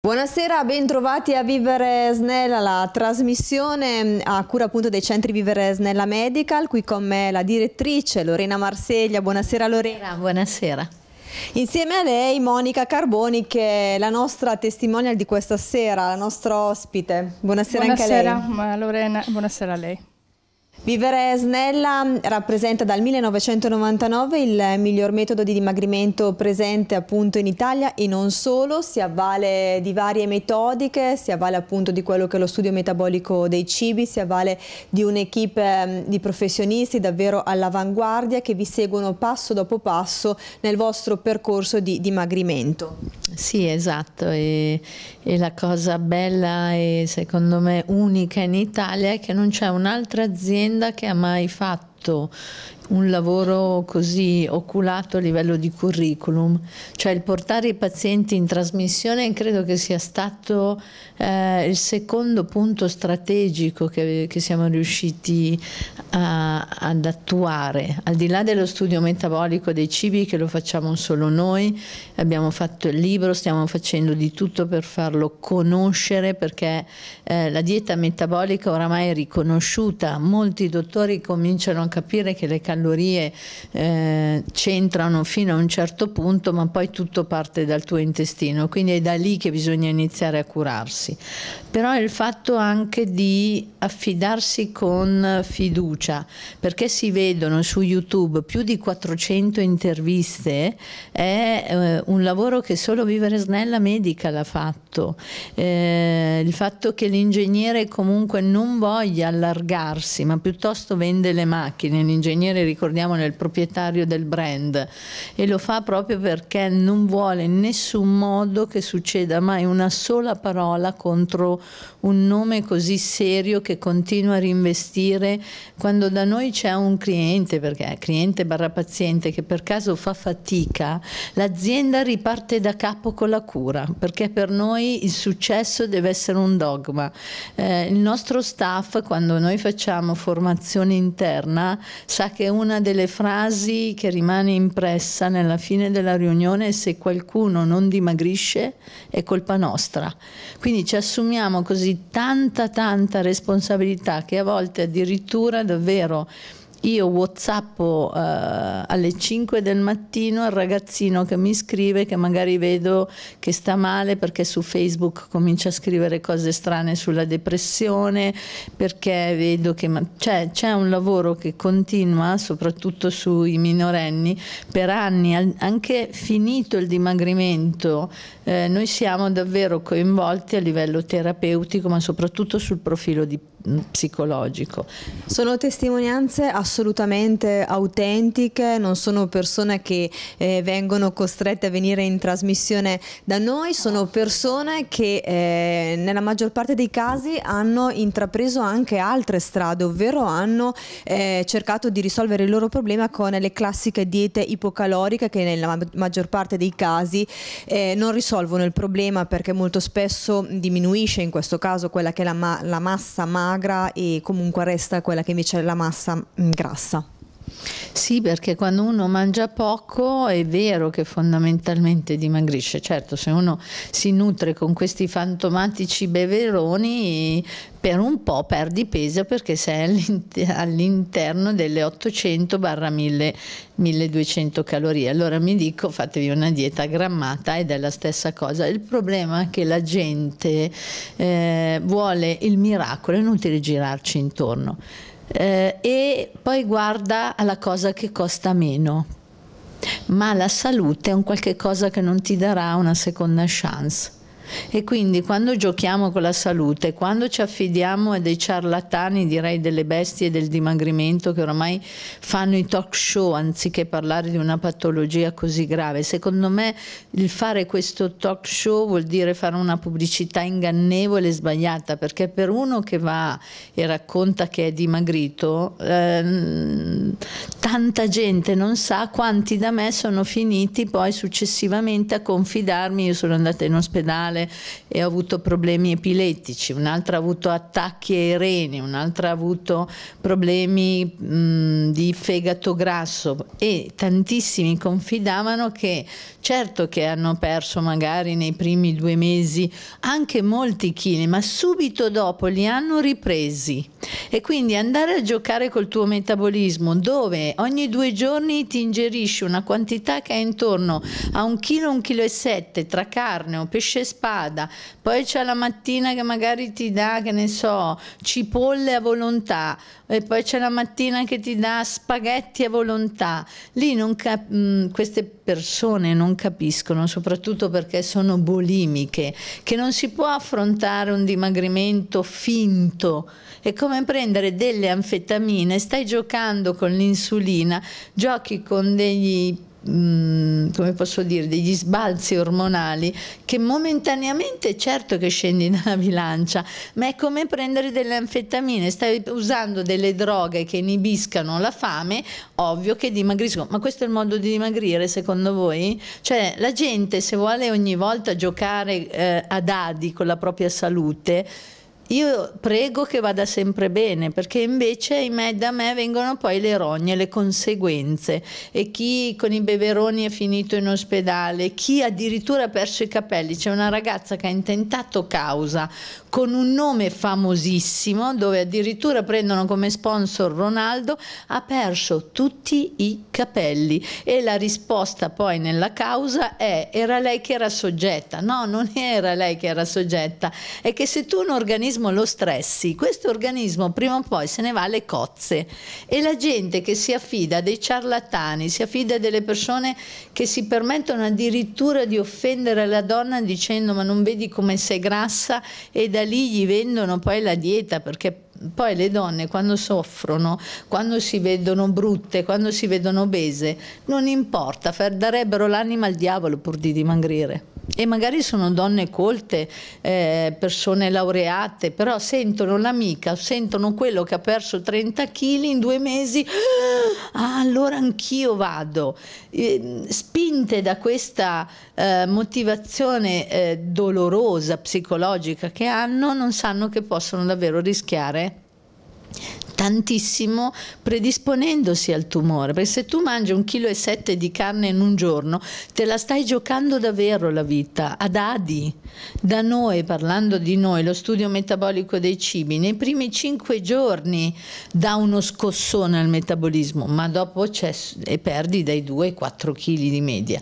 Buonasera, bentrovati a Vivere Snella, la trasmissione a cura appunto dei centri Vivere Snella Medical. Qui con me la direttrice Lorena Marseglia. Buonasera Lorena. Buonasera. Insieme a lei Monica Carboni che è la nostra testimonial di questa sera, la nostra ospite. Buonasera, buonasera anche a lei. Buonasera Lorena, buonasera a lei. Vivere Snella rappresenta dal 1999 il miglior metodo di dimagrimento presente appunto in Italia e non solo, si avvale di varie metodiche, si avvale appunto di quello che è lo studio metabolico dei cibi, si avvale di un'equipe ehm, di professionisti davvero all'avanguardia che vi seguono passo dopo passo nel vostro percorso di dimagrimento. Sì, esatto, e, e la cosa bella e secondo me unica in Italia è che non c'è un'altra azienda domanda che ha mai fatto un lavoro così oculato a livello di curriculum, cioè il portare i pazienti in trasmissione credo che sia stato eh, il secondo punto strategico che, che siamo riusciti a, ad attuare, al di là dello studio metabolico dei cibi che lo facciamo solo noi, abbiamo fatto il libro, stiamo facendo di tutto per farlo conoscere perché eh, la dieta metabolica oramai è riconosciuta, molti dottori cominciano a capire che le calorie calorie eh, c'entrano fino a un certo punto, ma poi tutto parte dal tuo intestino, quindi è da lì che bisogna iniziare a curarsi però il fatto anche di affidarsi con fiducia, perché si vedono su YouTube più di 400 interviste, è eh, un lavoro che solo Vivere Snella Medica l'ha fatto. Eh, il fatto che l'ingegnere comunque non voglia allargarsi, ma piuttosto vende le macchine, l'ingegnere ricordiamo è il proprietario del brand e lo fa proprio perché non vuole in nessun modo che succeda mai una sola parola contro un nome così serio che continua a reinvestire quando da noi c'è un cliente, perché è cliente barra paziente che per caso fa fatica, l'azienda riparte da capo con la cura, perché per noi il successo deve essere un dogma. Eh, il nostro staff, quando noi facciamo formazione interna, sa che una delle frasi che rimane impressa nella fine della riunione è se qualcuno non dimagrisce è colpa nostra. Quindi ci assumiamo abbiamo così tanta tanta responsabilità che a volte addirittura davvero io whatsappo eh, alle 5 del mattino al ragazzino che mi scrive che magari vedo che sta male perché su Facebook comincia a scrivere cose strane sulla depressione perché vedo che cioè, c'è un lavoro che continua soprattutto sui minorenni per anni anche finito il dimagrimento eh, noi siamo davvero coinvolti a livello terapeutico ma soprattutto sul profilo di psicologico. Sono testimonianze assolutamente autentiche, non sono persone che eh, vengono costrette a venire in trasmissione da noi, sono persone che eh, nella maggior parte dei casi hanno intrapreso anche altre strade, ovvero hanno eh, cercato di risolvere il loro problema con le classiche diete ipocaloriche che nella maggior parte dei casi eh, non risolvono il problema perché molto spesso diminuisce in questo caso quella che è la, ma la massa magra magra e comunque resta quella che invece è la massa mh, mm, grassa. Sì, perché quando uno mangia poco è vero che fondamentalmente dimagrisce. Certo, se uno si nutre con questi fantomatici beveroni, per un po' perdi peso perché sei all'interno delle 800-1200 calorie. Allora mi dico fatevi una dieta grammata ed è la stessa cosa. Il problema è che la gente eh, vuole il miracolo, è inutile girarci intorno eh, e poi guarda alla cosa che costa meno. Ma la salute è un qualche cosa che non ti darà una seconda chance. E quindi quando giochiamo con la salute, quando ci affidiamo a dei ciarlatani, direi delle bestie del dimagrimento che ormai fanno i talk show anziché parlare di una patologia così grave, secondo me il fare questo talk show vuol dire fare una pubblicità ingannevole e sbagliata, perché per uno che va e racconta che è dimagrito, ehm, tanta gente non sa quanti da me sono finiti poi successivamente a confidarmi, io sono andata in ospedale, renale e ho avuto problemi epilettici, un'altra ha avuto attacchi ai reni, un'altra ha avuto problemi mh, mm, di fegato grasso e tantissimi confidavano che certo che hanno perso magari nei primi due mesi anche molti chili, ma subito dopo li hanno ripresi e quindi andare a giocare col tuo metabolismo dove ogni due giorni ti ingerisci una quantità che è intorno a un chilo, un chilo e sette tra carne o pesce spada spada, poi c'è la mattina che magari ti dà, che ne so, cipolle a volontà, e poi c'è la mattina che ti dà spaghetti a volontà. Lì non cap- mh, mm, queste persone non capiscono, soprattutto perché sono bulimiche, che non si può affrontare un dimagrimento finto. È come prendere delle anfetamine, stai giocando con l'insulina, giochi con degli Mm, come posso dire, degli sbalzi ormonali che momentaneamente certo che scendi dalla bilancia, ma è come prendere delle anfetamine, stai usando delle droghe che inibiscano la fame, ovvio che dimagriscono, ma questo è il modo di dimagrire secondo voi? Cioè la gente se vuole ogni volta giocare eh, a dadi con la propria salute, io prego che vada sempre bene, perché invece da me vengono poi le rogne, le conseguenze. E chi con i beveroni è finito in ospedale, chi addirittura ha perso i capelli. C'è una ragazza che ha intentato causa con un nome famosissimo, dove addirittura prendono come sponsor Ronaldo, ha perso tutti i capelli. E la risposta poi nella causa è: era lei che era soggetta. No, non era lei che era soggetta, è che se tu un organismo organismo lo stressi, questo organismo prima o poi se ne va alle cozze e la gente che si affida dei ciarlatani, si affida delle persone che si permettono addirittura di offendere la donna dicendo ma non vedi come sei grassa e da lì gli vendono poi la dieta perché poi le donne quando soffrono, quando si vedono brutte, quando si vedono obese, non importa, darebbero l'anima al diavolo pur di dimagrire e magari sono donne colte, eh, persone laureate, però sentono l'amica, sentono quello che ha perso 30 kg in due mesi, ah, allora anch'io vado. E, spinte da questa eh, motivazione eh, dolorosa, psicologica che hanno, non sanno che possono davvero rischiare tantissimo predisponendosi al tumore, perché se tu mangi un chilo e sette di carne in un giorno, te la stai giocando davvero la vita. Ad Adi, da noi, parlando di noi, lo studio metabolico dei cibi, nei primi cinque giorni dà uno scossone al metabolismo, ma dopo c'è, e perdi dai 2 ai 4 kg di media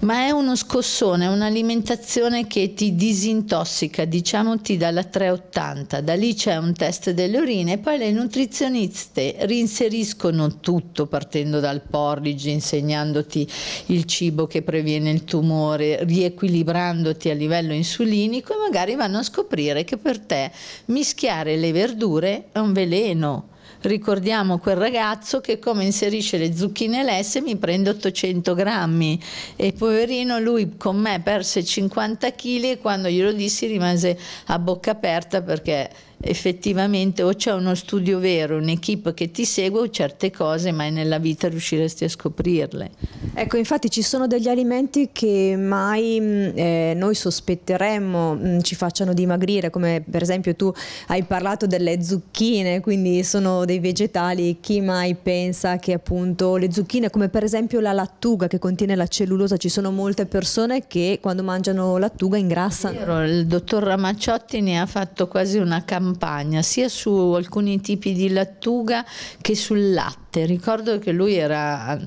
ma è uno scossone, un'alimentazione che ti disintossica, diciamo ti dalla 380, da lì c'è un test delle urine e poi le nutrizioniste rinseriscono tutto partendo dal porridge, insegnandoti il cibo che previene il tumore, riequilibrandoti a livello insulinico e magari vanno a scoprire che per te mischiare le verdure è un veleno ricordiamo quel ragazzo che come inserisce le zucchine lesse mi prende 800 grammi e poverino lui con me perse 50 kg e quando glielo dissi rimase a bocca aperta perché effettivamente o c'è uno studio vero, un'equipe che ti segue o certe cose mai nella vita riusciresti a scoprirle. Ecco, infatti ci sono degli alimenti che mai mm, eh, noi sospetteremmo mh, mm, ci facciano dimagrire, come per esempio tu hai parlato delle zucchine, quindi sono dei vegetali, chi mai pensa che appunto le zucchine, come per esempio la lattuga che contiene la cellulosa, ci sono molte persone che quando mangiano lattuga ingrassano. il dottor Ramacciotti ne ha fatto quasi una campagna, sia su alcuni tipi di lattuga che sul latte notte. Ricordo che lui era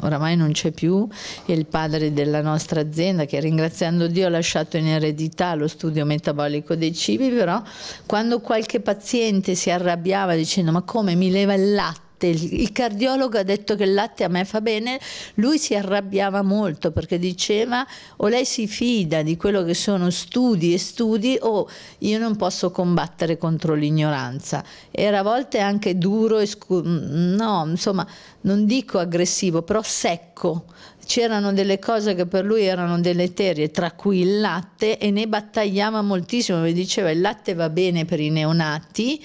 oramai non c'è più, è il padre della nostra azienda che ringraziando Dio ha lasciato in eredità lo studio metabolico dei cibi, però quando qualche paziente si arrabbiava dicendo ma come mi leva il latte latte, il cardiologo ha detto che il latte a me fa bene, lui si arrabbiava molto perché diceva o lei si fida di quello che sono studi e studi o io non posso combattere contro l'ignoranza. Era a volte anche duro, scu- no, insomma, non dico aggressivo, però secco c'erano delle cose che per lui erano deleterie, tra cui il latte, e ne battagliava moltissimo. Mi diceva: il latte va bene per i neonati,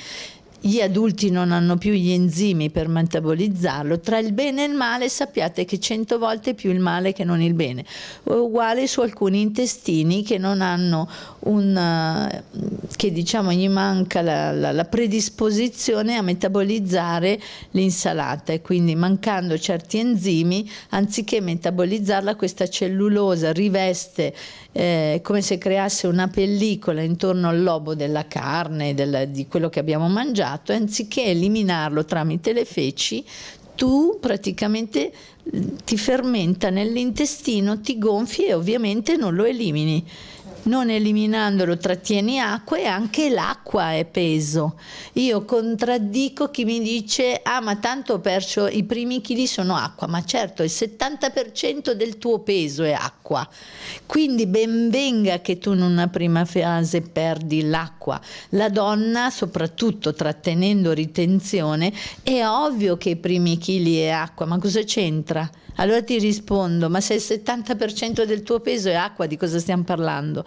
gli adulti non hanno più gli enzimi per metabolizzarlo, tra il bene e il male sappiate che cento volte più il male che non il bene, uguale su alcuni intestini che non hanno un, eh, che diciamo gli manca la, la, la predisposizione a metabolizzare l'insalata e quindi mancando certi enzimi, anziché metabolizzarla questa cellulosa riveste eh, come se creasse una pellicola intorno al lobo della carne, del, di quello che abbiamo mangiato, anziché eliminarlo tramite le feci, tu praticamente mm, ti fermenta nell'intestino, ti gonfi e ovviamente non lo elimini non eliminandolo trattieni acqua e anche l'acqua è peso. Io contraddico chi mi dice ah ma tanto ho perso i primi chili sono acqua, ma certo il 70% del tuo peso è acqua, quindi benvenga che tu in una prima fase perdi l'acqua. La donna soprattutto trattenendo ritenzione è ovvio che i primi chili è acqua, ma cosa c'entra? Allora ti rispondo, ma se il 70% del tuo peso è acqua, di cosa stiamo parlando?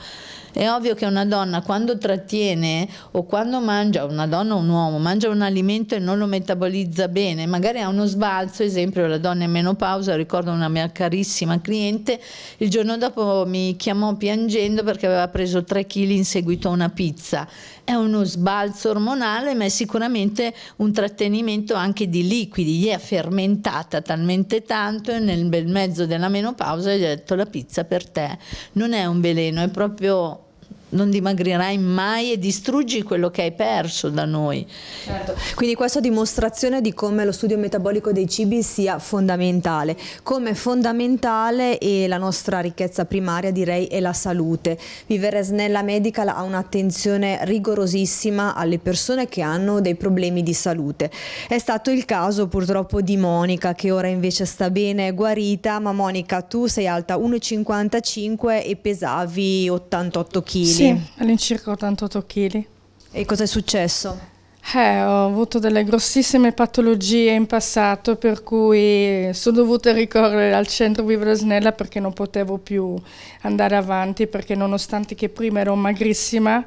È ovvio che una donna quando trattiene o quando mangia, una donna o un uomo, mangia un alimento e non lo metabolizza bene, magari ha uno sbalzo, esempio la donna in menopausa, ricordo una mia carissima cliente, il giorno dopo mi chiamò piangendo perché aveva preso 3 kg in seguito a una pizza. È uno sbalzo ormonale, ma è sicuramente un trattenimento anche di liquidi, gli è fermentata talmente tanto nel bel mezzo della menopausa gli ho detto la pizza per te non è un veleno, è proprio non dimagrirai mai e distruggi quello che hai perso da noi. Certo. Quindi questa dimostrazione di come lo studio metabolico dei cibi sia fondamentale, come fondamentale e la nostra ricchezza primaria direi è la salute. Vivere Snella Medical ha un'attenzione rigorosissima alle persone che hanno dei problemi di salute. È stato il caso purtroppo di Monica che ora invece sta bene, guarita, ma Monica tu sei alta 1,55 e pesavi 88 kg. Sì all'incirca 88 kg. E cosa è successo? Eh, ho avuto delle grossissime patologie in passato per cui sono dovuta ricorrere al centro Snella perché non potevo più andare avanti perché nonostante che prima ero magrissima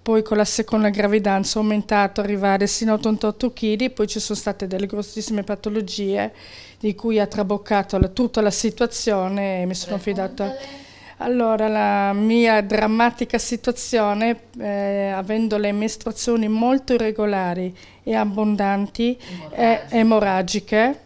poi con la seconda gravidanza ho aumentato arrivare sino a 88 kg, poi ci sono state delle grossissime patologie di cui ha traboccato la, tutta la situazione e mi sono affidata... Allora, la mia drammatica situazione, eh, avendo le mestruazioni molto irregolari e abbondanti, emorragiche, eh, emorragiche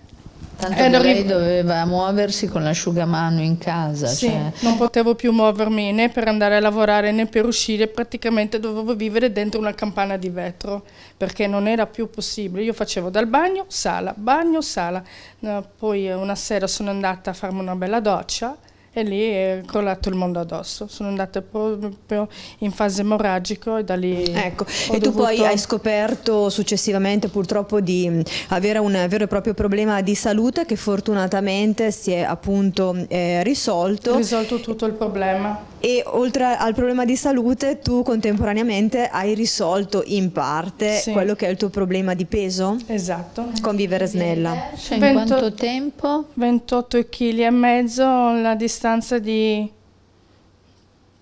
Tanto eh, lei doveva muoversi con l'asciugamano in casa. Sì, cioè... non potevo più muovermi né per andare a lavorare né per uscire, praticamente dovevo vivere dentro una campana di vetro perché non era più possibile. Io facevo dal bagno, sala, bagno, sala. Eh, poi una sera sono andata a farmi una bella doccia e lì è crollato il mondo addosso. Sono andata proprio in fase emorragico e da lì... Ecco, e dovuto... tu poi hai scoperto successivamente purtroppo di avere un vero e proprio problema di salute che fortunatamente si è appunto eh, risolto. Risolto tutto il problema. E oltre al problema di salute tu contemporaneamente hai risolto in parte sì. quello che è il tuo problema di peso? Esatto. Convivere snella. Cioè, in 20... quanto tempo? 28 kg e mezzo la distanza distanza di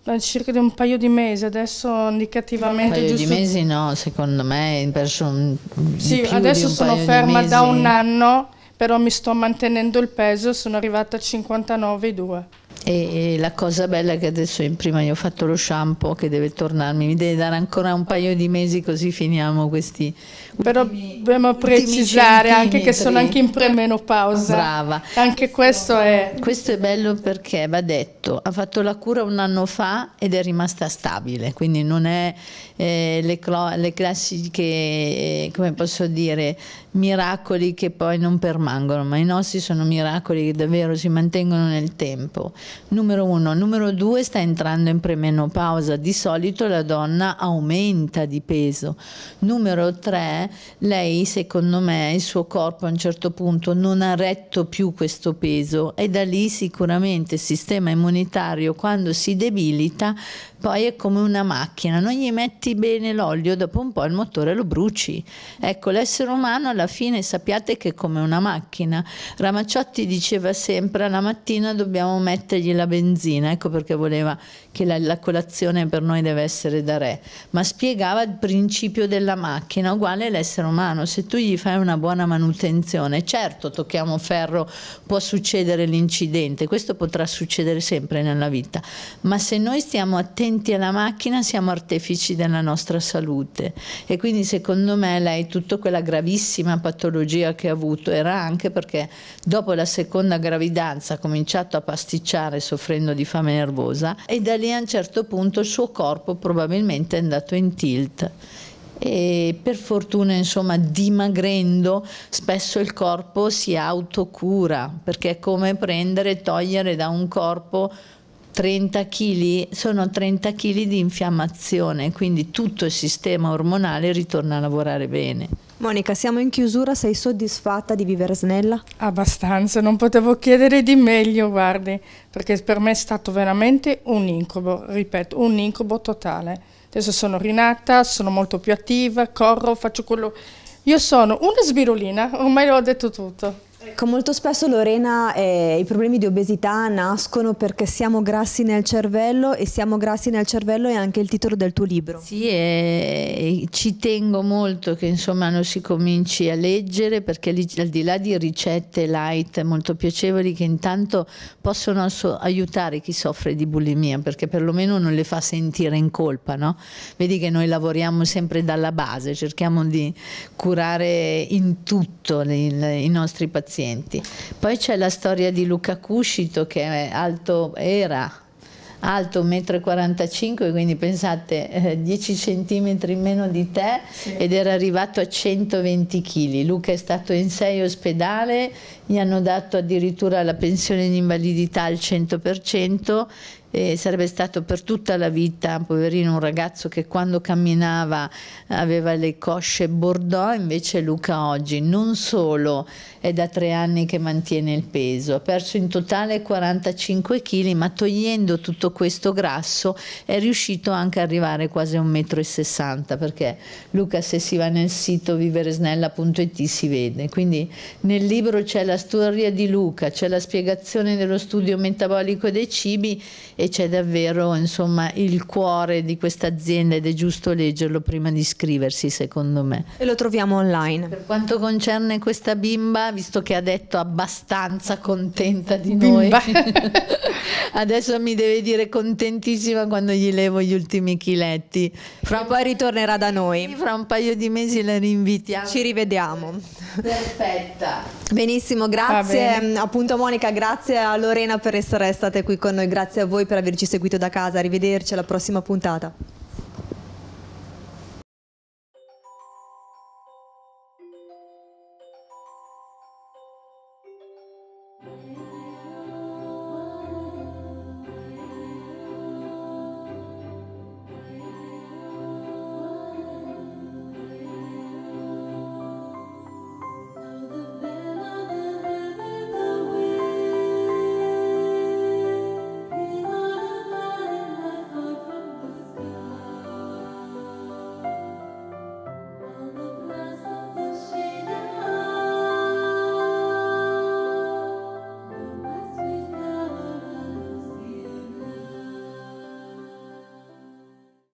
eh, circa di un paio di mesi, adesso indicativamente. Un paio giusto... di mesi no, secondo me perso un, Sì, adesso sono ferma da un anno, però mi sto mantenendo il peso, sono arrivata a 59,2 e la cosa bella è che adesso in prima io ho fatto lo shampoo che deve tornarmi, mi deve dare ancora un paio di mesi così finiamo questi Però ultimi, dobbiamo precisare anche che sono anche in premenopausa. Brava. Anche questo è Questo è bello perché va detto, ha fatto la cura un anno fa ed è rimasta stabile, quindi non è eh, le, clo- le classiche eh, come posso dire miracoli che poi non permangono, ma i nostri sono miracoli che davvero si mantengono nel tempo. Numero uno. Numero due, sta entrando in premenopausa. Di solito la donna aumenta di peso. Numero tre, lei secondo me il suo corpo a un certo punto non ha retto più questo peso e da lì sicuramente il sistema immunitario quando si debilita poi è come una macchina, non gli metti bene l'olio, dopo un po' il motore lo bruci. Ecco, l'essere umano alla fine sappiate che è come una macchina. Ramacciotti diceva sempre la mattina dobbiamo mettergli la benzina, ecco perché voleva che la, la colazione per noi deve essere da re, ma spiegava il principio della macchina, uguale l'essere umano, se tu gli fai una buona manutenzione, certo tocchiamo ferro, può succedere l'incidente, questo potrà succedere sempre nella vita, ma se noi stiamo attenti attenti alla macchina siamo artefici della nostra salute e quindi secondo me lei tutta quella gravissima patologia che ha avuto era anche perché dopo la seconda gravidanza ha cominciato a pasticciare soffrendo di fame nervosa e da lì a un certo punto il suo corpo probabilmente è andato in tilt e per fortuna insomma dimagrendo spesso il corpo si autocura perché è come prendere e togliere da un corpo 30 kg sono 30 kg di infiammazione, quindi tutto il sistema ormonale ritorna a lavorare bene. Monica, siamo in chiusura, sei soddisfatta di vivere snella? Abbastanza, non potevo chiedere di meglio, guardi, perché per me è stato veramente un incubo, ripeto, un incubo totale. Adesso sono rinata, sono molto più attiva, corro, faccio quello... Io sono una sbirulina, ormai l'ho detto tutto. Ecco, molto spesso Lorena eh, i problemi di obesità nascono perché siamo grassi nel cervello e siamo grassi nel cervello è anche il titolo del tuo libro. Sì, eh, ci tengo molto che insomma non si cominci a leggere perché al di là di ricette light molto piacevoli che intanto possono so aiutare chi soffre di bulimia perché perlomeno non le fa sentire in colpa, no? Vedi che noi lavoriamo sempre dalla base, cerchiamo di curare in tutto le, le, i nostri pazienti pazienti. Poi c'è la storia di Luca Cuscito che è alto, era alto 1,45 m, quindi pensate eh, 10 cm in meno di te sì. ed era arrivato a 120 kg. Luca è stato in sei ospedali, gli hanno dato addirittura la pensione di invalidità al 100% e sarebbe stato per tutta la vita, poverino, un ragazzo che quando camminava aveva le cosce bordò, invece Luca oggi non solo è da tre anni che mantiene il peso, ha perso in totale 45 kg, ma togliendo tutto questo grasso è riuscito anche a arrivare quasi a 1,60 m, perché Luca se si va nel sito viveresnella.it si vede, quindi nel libro c'è la storia di Luca, c'è la spiegazione dello studio metabolico dei cibi e e c'è davvero insomma, il cuore di questa azienda ed è giusto leggerlo prima di iscriversi secondo me. E lo troviamo online. Per quanto concerne questa bimba, visto che ha detto abbastanza contenta di noi, adesso mi deve dire contentissima quando gli levo gli ultimi chiletti. Fra e poi ritornerà da noi. Fra un paio di mesi la rinvitiamo. Ci rivediamo. Perfetta. Benissimo, grazie mm, appunto Monica, grazie a Lorena per essere state qui con noi, grazie a voi per averci seguito da casa, arrivederci alla prossima puntata.